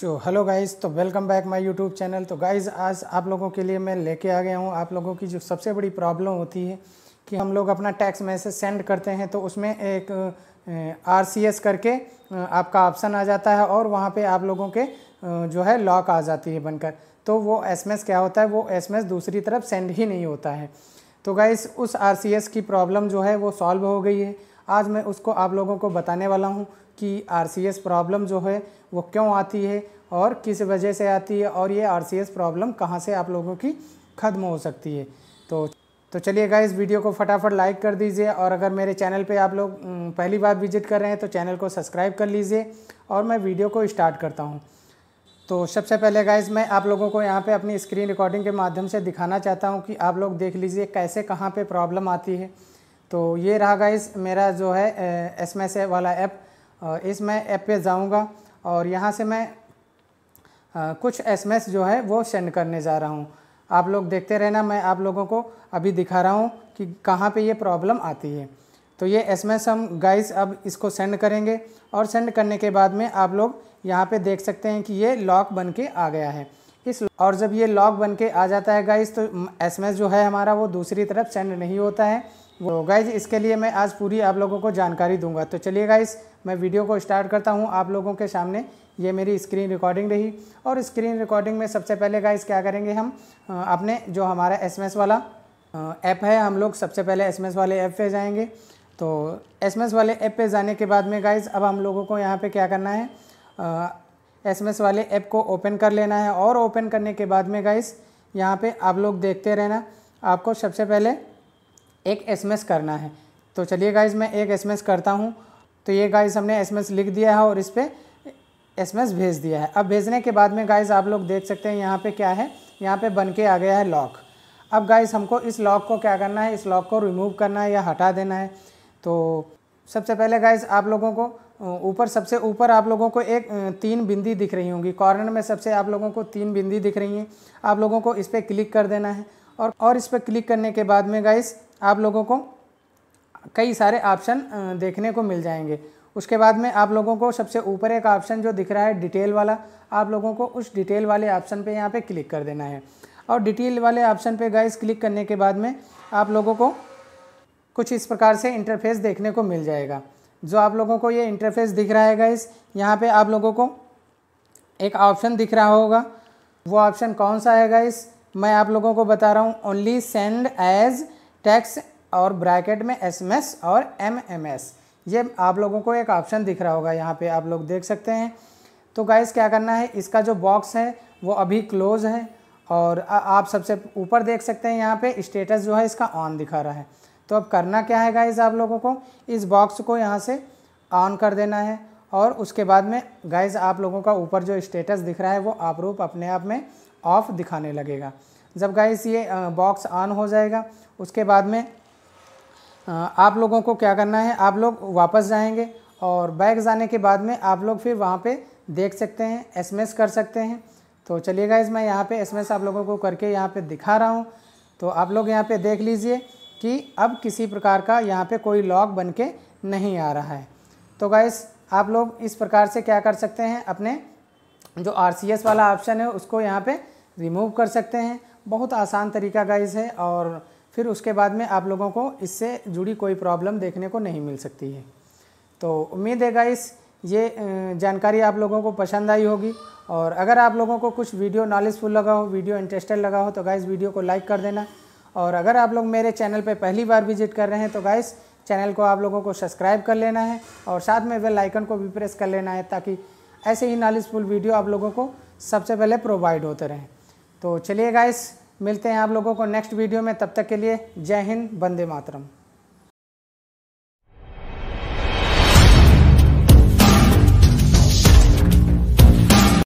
show hello guys तो welcome back my YouTube channel तो guys आज आप लोगों के लिए मैं लेके आ गया हूँ आप लोगों की जो सबसे बड़ी प्रॉब्लम होती है कि हम लोग अपना टैक्स मैसेज सेंड करते हैं तो उसमें एक आर सी एस करके आपका ऑप्शन आ जाता है और वहाँ पे आप लोगों के जो है लॉक आ जाती है बनकर तो वो एस क्या होता है वो एस दूसरी तरफ सेंड ही नहीं होता है तो गाइस उस आर की प्रॉब्लम जो है वो सॉल्व हो गई है आज मैं उसको आप लोगों को बताने वाला हूँ कि आर प्रॉब्लम जो है वो क्यों आती है और किस वजह से आती है और ये आर प्रॉब्लम कहाँ से आप लोगों की खत्म हो सकती है तो तो चलिए गाइस वीडियो को फटाफट लाइक कर दीजिए और अगर मेरे चैनल पे आप लोग पहली बार विजिट कर रहे हैं तो चैनल को सब्सक्राइब कर लीजिए और मैं वीडियो को स्टार्ट करता हूँ तो सबसे पहले गाइस मैं आप लोगों को यहाँ पे अपनी स्क्रीन रिकॉर्डिंग के माध्यम से दिखाना चाहता हूँ कि आप लोग देख लीजिए कैसे कहाँ पर प्रॉब्लम आती है तो ये रहा गाइस मेरा जो है एस एम एस वाला ऐप इस मैं ऐप पे जाऊँगा और यहाँ से मैं कुछ एस जो है वो सेंड करने जा रहा हूँ आप लोग देखते रहना मैं आप लोगों को अभी दिखा रहा हूँ कि कहाँ पे ये प्रॉब्लम आती है तो ये एस हम गाइस अब इसको सेंड करेंगे और सेंड करने के बाद में आप लोग यहाँ पे देख सकते हैं कि ये लॉक बन के आ गया है इस और जब ये लॉक बन के आ जाता है गाइस तो एस जो है हमारा वो दूसरी तरफ सेंड नहीं होता है तो गाइज इसके लिए मैं आज पूरी आप लोगों को जानकारी दूंगा तो चलिए गाइज मैं वीडियो को स्टार्ट करता हूँ आप लोगों के सामने ये मेरी स्क्रीन रिकॉर्डिंग रही और स्क्रीन रिकॉर्डिंग में सबसे पहले गाइज क्या करेंगे हम अपने जो हमारा एस वाला ऐप है हम लोग सबसे पहले एस वाले ऐप पे जाएंगे तो एस वाले ऐप पे जाने के बाद में गाइज अब हम लोगों को यहाँ पर क्या करना है एस वाले ऐप को ओपन कर लेना है और ओपन करने के बाद में गाइस यहाँ पे आप लोग देखते रहना आपको सबसे पहले एक एस करना है तो चलिए गाइज़ मैं एक एस करता हूँ तो ये गाइज़ हमने एस लिख दिया है और इस पर एस भेज दिया है अब भेजने के बाद में गाइज़ आप लोग देख सकते हैं यहाँ पे क्या है यहाँ पे बन के आ गया है लॉक अब गाइज़ हमको इस लॉक को क्या करना है इस लॉक को रिमूव करना है या हटा देना है तो सबसे पहले गाइज़ आप लोगों को ऊपर सबसे ऊपर आप लोगों को एक तीन बिंदी दिख रही होंगी कॉर्नर में सबसे आप लोगों को तीन बिंदी दिख रही हैं आप लोगों को इस पर क्लिक कर देना है और और इस पर क्लिक करने के बाद में गाइस आप लोगों को कई सारे ऑप्शन देखने को मिल जाएंगे उसके बाद में आप लोगों को सबसे ऊपर एक ऑप्शन जो दिख रहा है डिटेल वाला आप लोगों को उस डिटेल वाले ऑप्शन पे यहाँ पे क्लिक कर देना है और डिटेल वाले ऑप्शन पे गाइस क्लिक करने के बाद में आप लोगों को कुछ इस प्रकार से इंटरफेस देखने को मिल जाएगा जो आप लोगों को ये इंटरफेस दिख रहा है गाइस यहाँ पर आप लोगों को एक ऑप्शन दिख रहा होगा वो ऑप्शन कौन सा है गाइस मैं आप लोगों को बता रहा हूँ ओनली सेंड एज़ टैक्स और ब्रैकेट में एसएमएस और एमएमएस ये आप लोगों को एक ऑप्शन दिख रहा होगा यहाँ पे आप लोग देख सकते हैं तो गाइस क्या करना है इसका जो बॉक्स है वो अभी क्लोज है और आप सबसे ऊपर देख सकते हैं यहाँ पे स्टेटस जो है इसका ऑन दिखा रहा है तो अब करना क्या है गाइस आप लोगों को इस बॉक्स को यहाँ से ऑन कर देना है और उसके बाद में गाइज आप लोगों का ऊपर जो स्टेटस दिख रहा है वो आप अपने आप में ऑफ दिखाने लगेगा जब गाइस ये बॉक्स ऑन हो जाएगा उसके बाद में आप लोगों को क्या करना है आप लोग वापस जाएंगे और बैग जाने के बाद में आप लोग फिर वहाँ पे देख सकते हैं एसएमएस कर सकते हैं तो चलिए गाइज मैं यहाँ पे एसएमएस आप लोगों को करके यहाँ पे दिखा रहा हूँ तो आप लोग यहाँ पे देख लीजिए कि अब किसी प्रकार का यहाँ पे कोई लॉक बन के नहीं आ रहा है तो गाइस आप लोग इस प्रकार से क्या कर सकते हैं अपने जो आर वाला ऑप्शन है उसको यहाँ पर रिमूव कर सकते हैं बहुत आसान तरीका गाइज है और फिर उसके बाद में आप लोगों को इससे जुड़ी कोई प्रॉब्लम देखने को नहीं मिल सकती है तो उम्मीद है गाइस ये जानकारी आप लोगों को पसंद आई होगी और अगर आप लोगों को कुछ वीडियो नॉलेजफुल लगा हो वीडियो इंटरेस्टेड लगा हो तो गाइस वीडियो को लाइक कर देना और अगर आप लोग मेरे चैनल पर पहली बार विजिट कर रहे हैं तो गाइस चैनल को आप लोगों को सब्सक्राइब कर लेना है और साथ में बेल आइकन को भी प्रेस कर लेना है ताकि ऐसे ही नॉलेजफुल वीडियो आप लोगों को सबसे पहले प्रोवाइड होते रहें तो चलिए गाइस मिलते हैं आप लोगों को नेक्स्ट वीडियो में तब तक के लिए जय हिंद वंदे मातरम